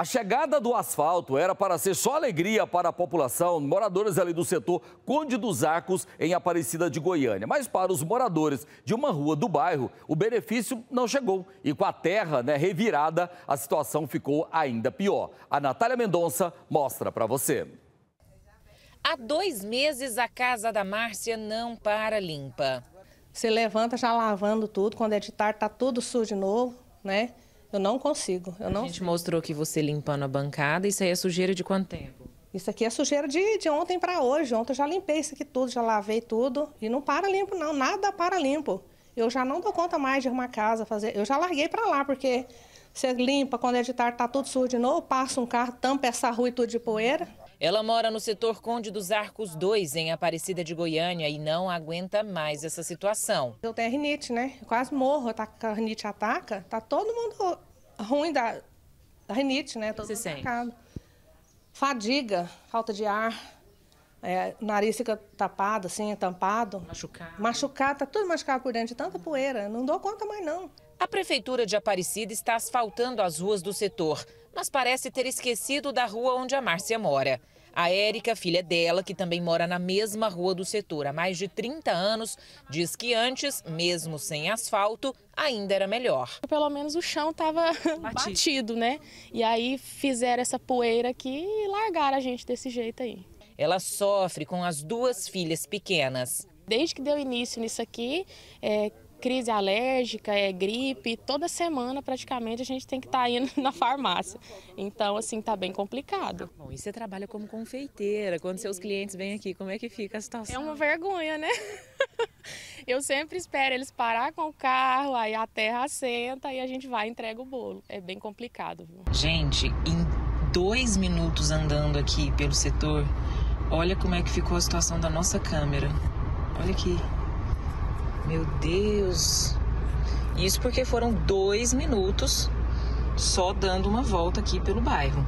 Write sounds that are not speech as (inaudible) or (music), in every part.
A chegada do asfalto era para ser só alegria para a população, moradores ali do setor Conde dos Arcos, em Aparecida de Goiânia. Mas para os moradores de uma rua do bairro, o benefício não chegou. E com a terra né, revirada, a situação ficou ainda pior. A Natália Mendonça mostra para você. Há dois meses a casa da Márcia não para limpa. Você levanta já lavando tudo, quando é de tarde está tudo sujo de novo, né? Eu não consigo. Eu a não... gente mostrou que você limpando a bancada, isso aí é sujeira de quanto tempo? Isso aqui é sujeira de, de ontem para hoje. Ontem eu já limpei isso aqui tudo, já lavei tudo. E não para limpo, não. Nada para limpo. Eu já não dou conta mais de arrumar casa, fazer. Eu já larguei para lá, porque você limpa, quando é de tarde tá tudo sujo de novo, passa um carro, tampa essa rua e tudo de poeira. Ela mora no setor Conde dos Arcos 2, em Aparecida de Goiânia, e não aguenta mais essa situação. Eu tenho rinite, né? Eu quase morro, tá, a rinite ataca, tá todo mundo ruim da, rinite, né? Todo Você sente? Atacado. Fadiga, falta de ar, é, nariz fica tapado, assim, tampado. Machucado. Machucado, tá tudo machucado por dentro, de tanta poeira, não dou conta mais não. A Prefeitura de Aparecida está asfaltando as ruas do setor, mas parece ter esquecido da rua onde a Márcia mora. A Érica, filha dela, que também mora na mesma rua do setor há mais de 30 anos, diz que antes, mesmo sem asfalto, ainda era melhor. Pelo menos o chão estava (laughs) batido. batido, né? E aí fizeram essa poeira aqui e largaram a gente desse jeito aí. Ela sofre com as duas filhas pequenas. Desde que deu início nisso aqui, é, crise alérgica, é gripe, toda semana praticamente a gente tem que estar tá indo (laughs) na farmácia. Então, assim, tá bem complicado. Bom, e você trabalha como confeiteira, quando seus clientes vêm aqui, como é que fica a situação? É uma vergonha, né? (laughs) Eu sempre espero eles parar com o carro, aí a terra assenta e a gente vai e entrega o bolo. É bem complicado. Viu? Gente, em dois minutos andando aqui pelo setor, olha como é que ficou a situação da nossa câmera. Olha aqui. Meu Deus! Isso porque foram dois minutos só dando uma volta aqui pelo bairro.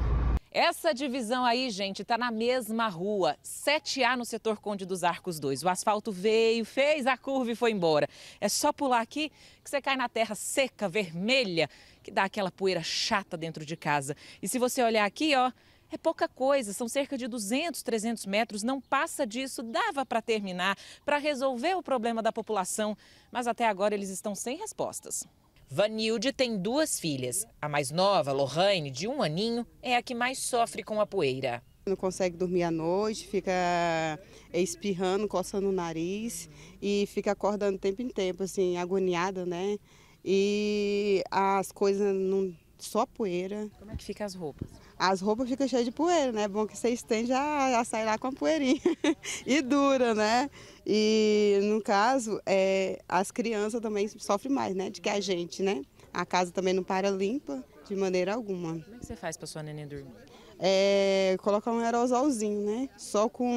Essa divisão aí, gente, tá na mesma rua, 7A no setor Conde dos Arcos 2. O asfalto veio, fez a curva e foi embora. É só pular aqui que você cai na terra seca, vermelha, que dá aquela poeira chata dentro de casa. E se você olhar aqui, ó, é pouca coisa, são cerca de 200, 300 metros, não passa disso, dava para terminar, para resolver o problema da população, mas até agora eles estão sem respostas. Vanilde tem duas filhas. A mais nova, Lorraine, de um aninho, é a que mais sofre com a poeira. Não consegue dormir à noite, fica espirrando, coçando o nariz e fica acordando tempo em tempo, assim, agoniada, né? E as coisas não. só poeira. Como é que fica as roupas? as roupas ficam cheias de poeira, né? É bom que você estende, já, já sai lá com a poeirinha. (laughs) e dura, né? E no caso, é, as crianças também sofrem mais, né? De que a gente, né? A casa também não para limpa de maneira alguma. Como é que você faz para sua neném dormir? É, colocar um aerosolzinho, né? Só com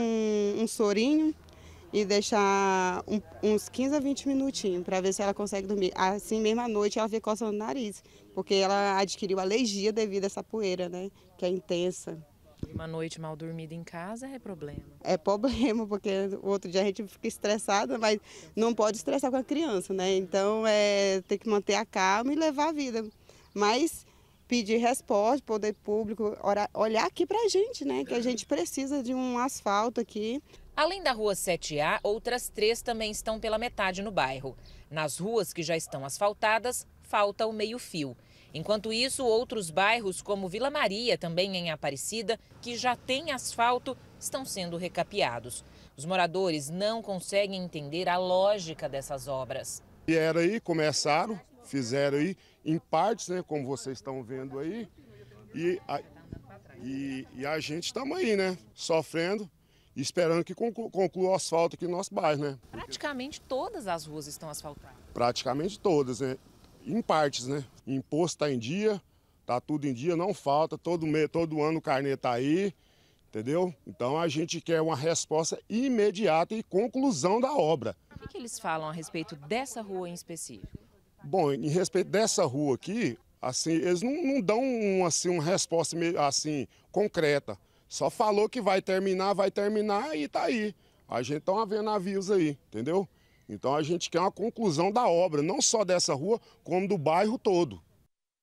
um sorinho e deixar um, uns 15 a 20 minutinhos para ver se ela consegue dormir. Assim, mesma noite, ela fica coçando o nariz, porque ela adquiriu alergia devido a essa poeira, né? Que é intensa. Uma noite mal dormida em casa é problema. É problema, porque o outro dia a gente fica estressada, mas não pode estressar com a criança, né? Então é, tem que manter a calma e levar a vida. Mas pedir resposta, poder público, olhar aqui para a gente, né? Que a gente precisa de um asfalto aqui. Além da Rua 7A, outras três também estão pela metade no bairro. Nas ruas que já estão asfaltadas, falta o meio-fio. Enquanto isso, outros bairros, como Vila Maria, também em Aparecida, que já tem asfalto, estão sendo recapeados. Os moradores não conseguem entender a lógica dessas obras. Vieram aí, começaram, fizeram aí em partes, né, como vocês estão vendo aí, e a, e, e a gente está aí, né, sofrendo esperando que conclua o asfalto aqui no nosso bairro, né? Praticamente todas as ruas estão asfaltadas. Praticamente todas, né? Em partes, né? Imposto está em dia, tá tudo em dia, não falta, todo mês, todo ano o carnê está aí, entendeu? Então a gente quer uma resposta imediata e conclusão da obra. O que eles falam a respeito dessa rua em específico? Bom, em respeito dessa rua aqui, assim, eles não, não dão um, assim, uma resposta assim, concreta. Só falou que vai terminar, vai terminar e tá aí. A gente tá vendo navios aí, entendeu? Então a gente quer uma conclusão da obra, não só dessa rua, como do bairro todo.